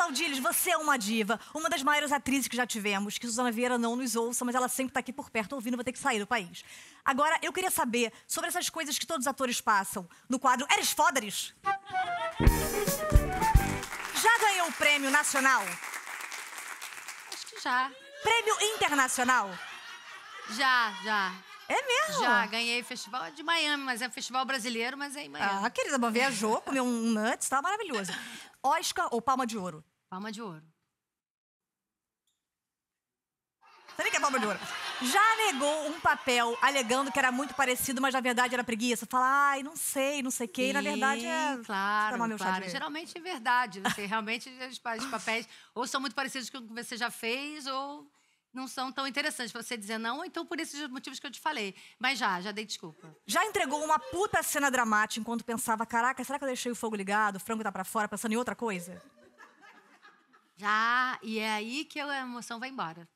Claudines, você é uma diva, uma das maiores atrizes que já tivemos, que Suzana Vieira não nos ouça, mas ela sempre está aqui por perto ouvindo, vou ter que sair do país. Agora, eu queria saber sobre essas coisas que todos os atores passam no quadro Eres Foderes. Já ganhou o prêmio nacional? Acho que já. Prêmio internacional? Já, já. É mesmo? Já, ganhei festival de Miami, mas é festival brasileiro, mas é em Miami. Ah, querida, bom, viajou, comeu um nuts, tá maravilhoso. Oscar ou Palma de Ouro? Palma de ouro. Sabia que é palma de ouro? Já negou um papel alegando que era muito parecido, mas na verdade era preguiça? Fala, ai, não sei, não sei o quê. E na verdade é. Claro, meu claro. Geralmente é verdade. Assim, realmente os papéis ou são muito parecidos com o que você já fez ou não são tão interessantes pra você dizer não, ou então por esses motivos que eu te falei. Mas já, já dei desculpa. Já entregou uma puta cena dramática enquanto pensava: caraca, será que eu deixei o fogo ligado? O frango tá pra fora, pensando em outra coisa? Já, e é aí que a emoção vai embora.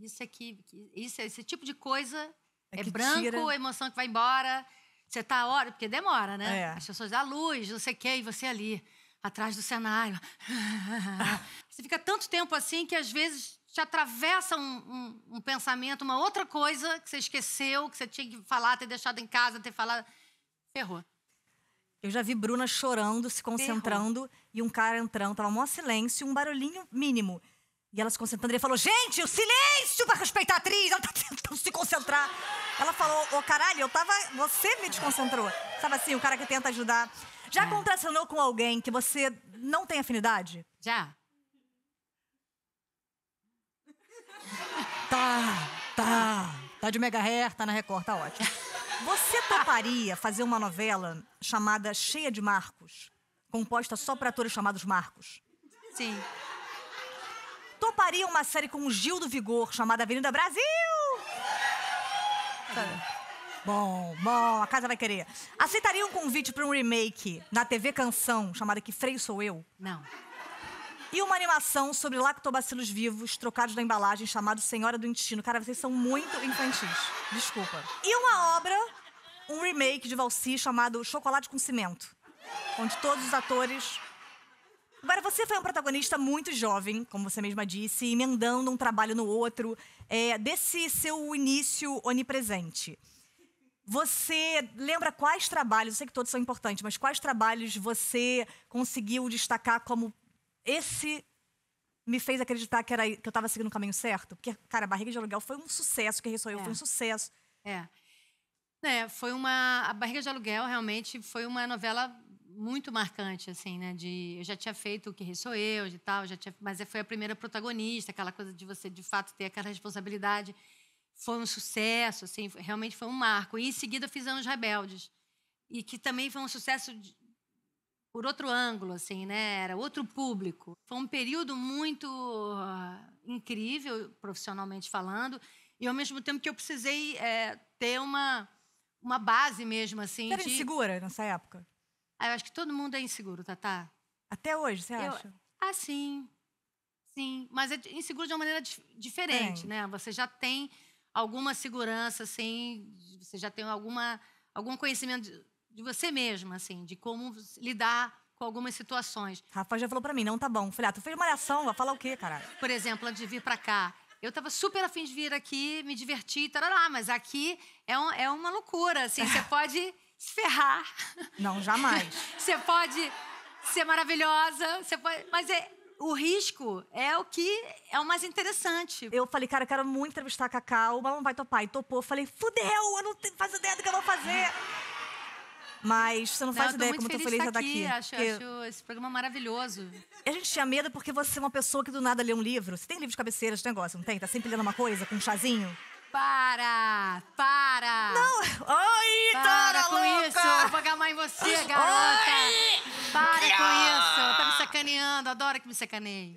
Isso aqui, é isso, esse tipo de coisa é, é branco, tira... a emoção que vai embora. Você tá a hora, porque demora, né? É. As pessoas a luz, não sei o quê, e você ali, atrás do cenário. você fica tanto tempo assim que às vezes te atravessa um, um, um, pensamento, uma outra coisa que você esqueceu, que você tinha que falar, ter deixado em casa, ter falado. Ferrou. Eu já vi Bruna chorando, se concentrando, e um cara entrando, tava mó silêncio, um barulhinho mínimo. E ela se concentrando, ele falou: Gente, o silêncio pra respeitar a atriz, ela tá tentando se concentrar. Ela falou: Ô oh, caralho, eu tava. Você me desconcentrou. Sabe assim, o cara que tenta ajudar. Já é. Ah. contracionou com alguém que você não tem afinidade? Já. Tá, tá. Tá de mega hair, tá na Record, tá ótimo. Você toparia fazer uma novela chamada Cheia de Marcos, composta só para atores chamados Marcos? Sim. Toparia uma série com o Gil do Vigor chamada Avenida Brasil? Tá. Bom, bom, a casa vai querer. Aceitaria um convite para um remake na TV Canção chamada Que Freio Sou Eu? Não. E uma animação sobre lactobacilos vivos trocados na embalagem chamado Senhora do Intestino. Cara, vocês são muito infantis. Desculpa. E uma obra remake de Valsi chamado Chocolate com Cimento, onde todos os atores. Agora, você foi um protagonista muito jovem, como você mesma disse, emendando um trabalho no outro, é, desse seu início onipresente. Você lembra quais trabalhos, eu sei que todos são importantes, mas quais trabalhos você conseguiu destacar como esse me fez acreditar que, era, que eu estava seguindo o caminho certo? Porque, cara, Barriga de Aluguel foi um sucesso, que Ressoou é. foi um é. sucesso. É. É, foi uma a barriga de aluguel realmente foi uma novela muito marcante assim, né? De eu já tinha feito o que sou eu, e tal, já tinha, mas foi a primeira protagonista, aquela coisa de você de fato ter aquela responsabilidade. Foi um sucesso, assim, realmente foi um marco. E em seguida eu fiz Anos Rebeldes, e que também foi um sucesso de, por outro ângulo, assim, né? Era outro público. Foi um período muito ah, incrível, profissionalmente falando, e ao mesmo tempo que eu precisei é, ter uma uma base mesmo, assim. Você era de... insegura nessa época? Ah, eu acho que todo mundo é inseguro, Tatá. Até hoje, você eu... acha? Ah, sim. Sim. Mas é inseguro de uma maneira dif diferente, né? Você já tem alguma segurança, assim, você já tem alguma, algum conhecimento de, de você mesma, assim, de como lidar com algumas situações. Rafa já falou para mim, não tá bom. Falei, ah, tu fez uma malhação, vai falar o quê, caralho? Por exemplo, antes de vir para cá, eu estava super afim de vir aqui, me divertir, tarará, mas aqui é, um, é uma loucura, assim, você pode se ferrar. Não, jamais. você pode ser maravilhosa, você pode... Mas é, o risco é o que é o mais interessante. Eu falei, cara, eu quero muito entrevistar a Cacau, mas não vai topar. E topou, eu falei, fudeu, eu não tenho ideia do que eu vou fazer. Mas você não, não faz ideia como eu tô feliz de estar aqui. Acho, porque... acho esse programa maravilhoso. A gente tinha medo porque você é uma pessoa que do nada lê um livro. Você tem livro de cabeceira, de negócio, não tem? Tá sempre lendo uma coisa, com um chazinho? Para! Para! Não! Oi, Para tá com louca. isso! vou pagar mais em você, garota! Oi. Para com isso! Tá me sacaneando, adoro que me sacaneiem.